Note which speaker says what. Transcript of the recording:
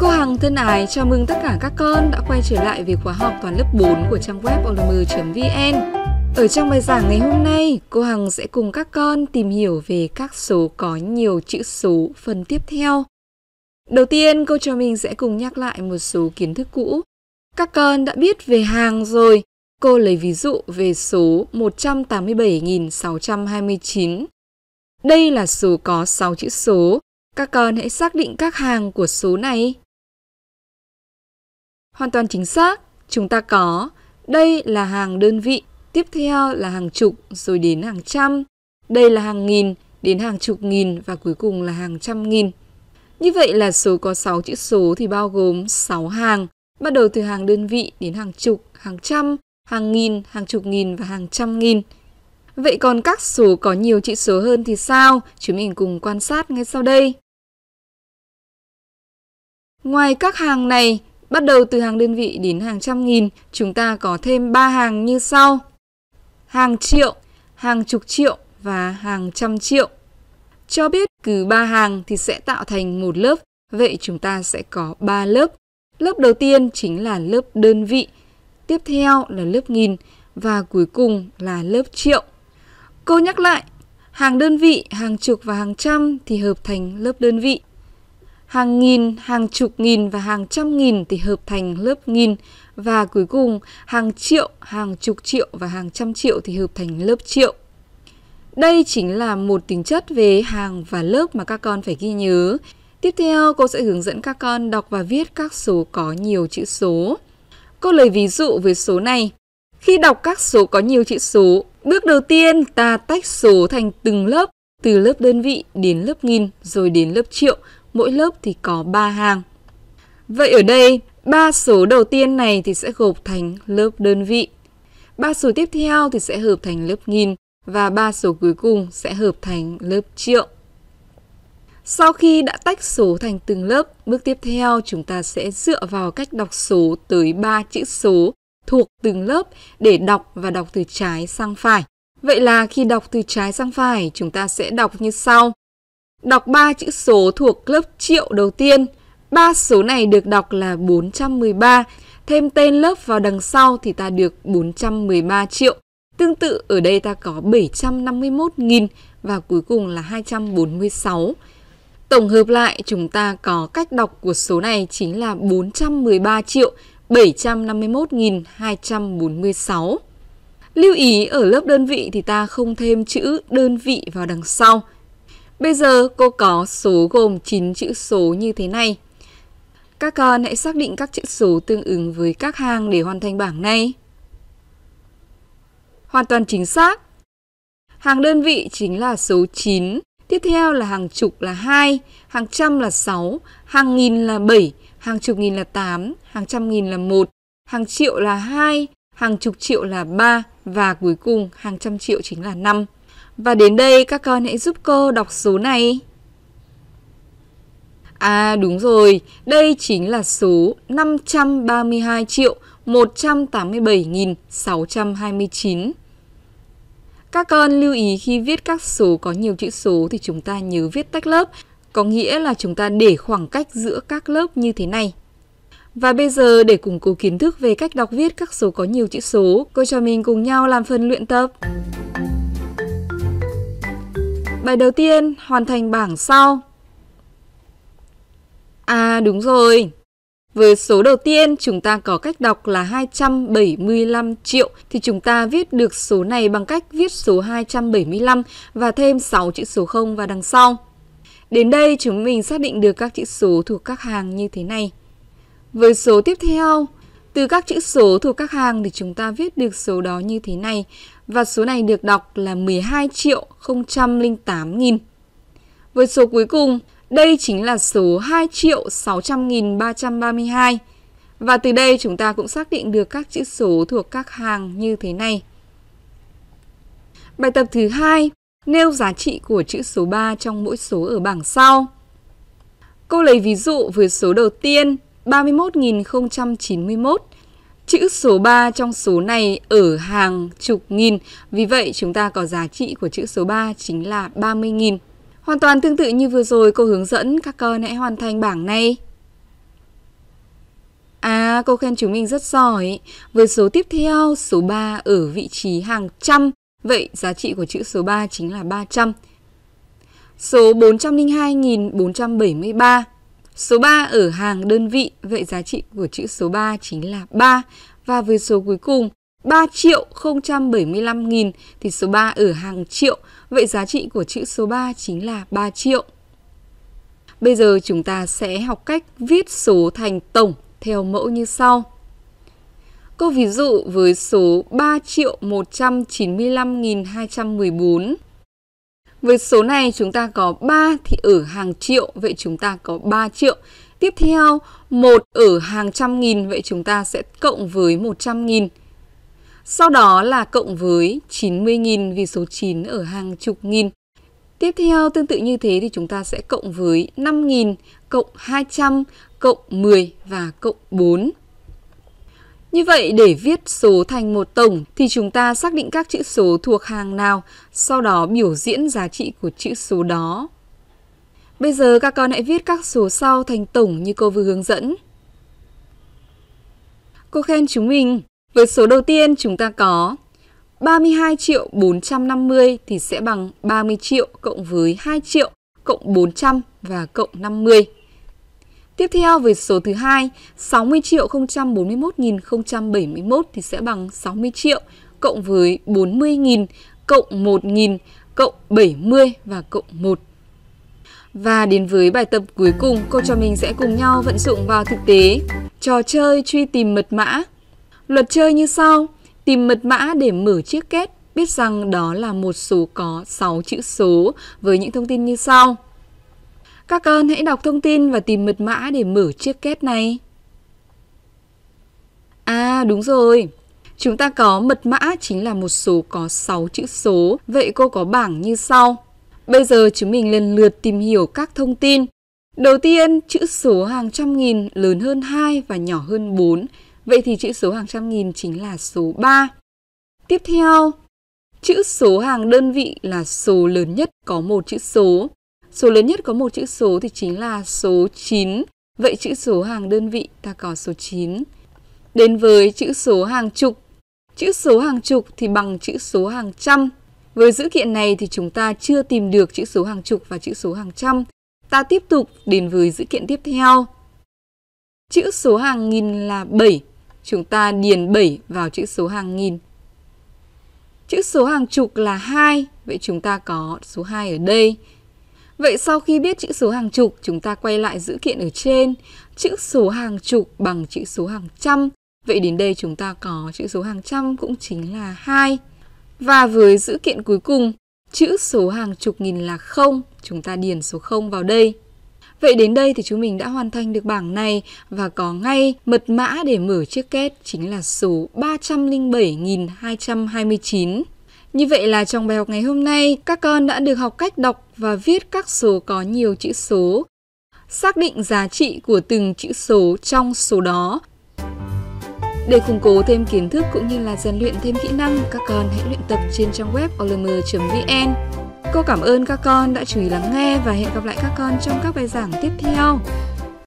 Speaker 1: Cô Hằng thân ái, chào mừng tất cả các con đã quay trở lại với khóa học toàn lớp 4 của trang web olm.vn. Ở trong bài giảng ngày hôm nay, cô Hằng sẽ cùng các con tìm hiểu về các số có nhiều chữ số phần tiếp theo. Đầu tiên, cô cho mình sẽ cùng nhắc lại một số kiến thức cũ. Các con đã biết về hàng rồi. Cô lấy ví dụ về số 187.629. Đây là số có 6 chữ số. Các con hãy xác định các hàng của số này Hoàn toàn chính xác, chúng ta có. Đây là hàng đơn vị, tiếp theo là hàng chục rồi đến hàng trăm. Đây là hàng nghìn, đến hàng chục nghìn và cuối cùng là hàng trăm nghìn. Như vậy là số có 6 chữ số thì bao gồm 6 hàng, bắt đầu từ hàng đơn vị đến hàng chục, hàng trăm, hàng nghìn, hàng chục nghìn và hàng trăm nghìn. Vậy còn các số có nhiều chữ số hơn thì sao? Chúng mình cùng quan sát ngay sau đây. Ngoài các hàng này, Bắt đầu từ hàng đơn vị đến hàng trăm nghìn, chúng ta có thêm 3 hàng như sau. Hàng triệu, hàng chục triệu và hàng trăm triệu. Cho biết cứ 3 hàng thì sẽ tạo thành một lớp, vậy chúng ta sẽ có 3 lớp. Lớp đầu tiên chính là lớp đơn vị, tiếp theo là lớp nghìn và cuối cùng là lớp triệu. Cô nhắc lại, hàng đơn vị, hàng chục và hàng trăm thì hợp thành lớp đơn vị hàng nghìn, hàng chục nghìn và hàng trăm nghìn thì hợp thành lớp nghìn và cuối cùng hàng triệu, hàng chục triệu và hàng trăm triệu thì hợp thành lớp triệu. Đây chính là một tính chất về hàng và lớp mà các con phải ghi nhớ. Tiếp theo, cô sẽ hướng dẫn các con đọc và viết các số có nhiều chữ số. Cô lấy ví dụ với số này. Khi đọc các số có nhiều chữ số, bước đầu tiên ta tách số thành từng lớp, từ lớp đơn vị đến lớp nghìn rồi đến lớp triệu mỗi lớp thì có 3 hàng. Vậy ở đây, ba số đầu tiên này thì sẽ gộp thành lớp đơn vị. ba số tiếp theo thì sẽ hợp thành lớp nghìn và ba số cuối cùng sẽ hợp thành lớp triệu. Sau khi đã tách số thành từng lớp, bước tiếp theo chúng ta sẽ dựa vào cách đọc số tới 3 chữ số thuộc từng lớp để đọc và đọc từ trái sang phải. Vậy là khi đọc từ trái sang phải, chúng ta sẽ đọc như sau. Đọc 3 chữ số thuộc lớp triệu đầu tiên. Ba số này được đọc là 413, thêm tên lớp vào đằng sau thì ta được 413 triệu. Tương tự ở đây ta có 751.000 và cuối cùng là 246. Tổng hợp lại chúng ta có cách đọc của số này chính là 413 triệu 751.246. Lưu ý ở lớp đơn vị thì ta không thêm chữ đơn vị vào đằng sau. Bây giờ cô có số gồm 9 chữ số như thế này. Các con hãy xác định các chữ số tương ứng với các hàng để hoàn thành bảng này. Hoàn toàn chính xác. Hàng đơn vị chính là số 9, tiếp theo là hàng chục là 2, hàng trăm là 6, hàng nghìn là 7, hàng chục nghìn là 8, hàng trăm nghìn là 1, hàng triệu là 2, hàng chục triệu là 3 và cuối cùng hàng trăm triệu chính là 5. Và đến đây các con hãy giúp cô đọc số này. À đúng rồi, đây chính là số 532 triệu 187.629. Các con lưu ý khi viết các số có nhiều chữ số thì chúng ta nhớ viết tách lớp, có nghĩa là chúng ta để khoảng cách giữa các lớp như thế này. Và bây giờ để củng cố kiến thức về cách đọc viết các số có nhiều chữ số, cô cho mình cùng nhau làm phần luyện tập. Bài đầu tiên hoàn thành bảng sau. À đúng rồi. Với số đầu tiên chúng ta có cách đọc là 275 triệu thì chúng ta viết được số này bằng cách viết số 275 và thêm 6 chữ số 0 vào đằng sau. Đến đây chúng mình xác định được các chữ số thuộc các hàng như thế này. Với số tiếp theo từ các chữ số thuộc các hàng thì chúng ta viết được số đó như thế này và số này được đọc là 12 triệu 008 nghìn. Với số cuối cùng, đây chính là số 2 triệu 600 nghìn 332. Và từ đây chúng ta cũng xác định được các chữ số thuộc các hàng như thế này. Bài tập thứ hai nêu giá trị của chữ số 3 trong mỗi số ở bảng sau. Cô lấy ví dụ với số đầu tiên 31.091. Chữ số 3 trong số này ở hàng chục nghìn, vì vậy chúng ta có giá trị của chữ số 3 chính là 30.000. Hoàn toàn tương tự như vừa rồi cô hướng dẫn các con hãy hoàn thành bảng này. À, cô khen chúng mình rất giỏi. Với số tiếp theo, số 3 ở vị trí hàng trăm. Vậy giá trị của chữ số 3 chính là 300. Số 402.473 Số 3 ở hàng đơn vị, vậy giá trị của chữ số 3 chính là 3. Và với số cuối cùng 3 triệu 075 nghìn thì số 3 ở hàng triệu, vậy giá trị của chữ số 3 chính là 3 triệu. Bây giờ chúng ta sẽ học cách viết số thành tổng theo mẫu như sau. câu ví dụ với số 3 triệu 195.214 với số này chúng ta có 3 thì ở hàng triệu, vậy chúng ta có 3 triệu. Tiếp theo, một ở hàng trăm nghìn, vậy chúng ta sẽ cộng với 100 nghìn. Sau đó là cộng với 90 nghìn vì số 9 ở hàng chục nghìn. Tiếp theo tương tự như thế thì chúng ta sẽ cộng với 5 nghìn cộng 200, cộng 10 và cộng 4. Như vậy, để viết số thành một tổng thì chúng ta xác định các chữ số thuộc hàng nào, sau đó biểu diễn giá trị của chữ số đó. Bây giờ các con hãy viết các số sau thành tổng như cô vừa hướng dẫn. Cô khen chúng mình. Với số đầu tiên chúng ta có 32 triệu 450 thì sẽ bằng 30 triệu cộng với 2 triệu cộng 400 và cộng 50. Tiếp theo về số thứ hai, 60 triệu 041.071 thì sẽ bằng 60 triệu cộng với 40.000 cộng 1.000 cộng 70 và cộng 1. Và đến với bài tập cuối cùng, cô cho mình sẽ cùng nhau vận dụng vào thực tế. Trò chơi truy tìm mật mã. Luật chơi như sau. Tìm mật mã để mở chiếc két, biết rằng đó là một số có 6 chữ số với những thông tin như sau. Các con hãy đọc thông tin và tìm mật mã để mở chiếc két này. À đúng rồi, chúng ta có mật mã chính là một số có 6 chữ số, vậy cô có bảng như sau. Bây giờ chúng mình lần lượt tìm hiểu các thông tin. Đầu tiên, chữ số hàng trăm nghìn lớn hơn 2 và nhỏ hơn 4. Vậy thì chữ số hàng trăm nghìn chính là số 3. Tiếp theo, chữ số hàng đơn vị là số lớn nhất có một chữ số. Số lớn nhất có một chữ số thì chính là số 9. Vậy chữ số hàng đơn vị ta có số 9. Đến với chữ số hàng chục. Chữ số hàng chục thì bằng chữ số hàng trăm. Với dữ kiện này thì chúng ta chưa tìm được chữ số hàng chục và chữ số hàng trăm. Ta tiếp tục đến với dữ kiện tiếp theo. Chữ số hàng nghìn là 7. Chúng ta điền 7 vào chữ số hàng nghìn. Chữ số hàng chục là 2, vậy chúng ta có số 2 ở đây. Vậy sau khi biết chữ số hàng chục, chúng ta quay lại dữ kiện ở trên. Chữ số hàng chục bằng chữ số hàng trăm. Vậy đến đây chúng ta có chữ số hàng trăm cũng chính là 2. Và với dữ kiện cuối cùng, chữ số hàng chục nghìn là 0, chúng ta điền số 0 vào đây. Vậy đến đây thì chúng mình đã hoàn thành được bảng này và có ngay mật mã để mở chiếc két chính là số 307.229. Như vậy là trong bài học ngày hôm nay, các con đã được học cách đọc và viết các số có nhiều chữ số. Xác định giá trị của từng chữ số trong số đó. Để củng cố thêm kiến thức cũng như là rèn luyện thêm kỹ năng, các con hãy luyện tập trên trang web olm.vn. Cô cảm ơn các con đã chú ý lắng nghe và hẹn gặp lại các con trong các bài giảng tiếp theo.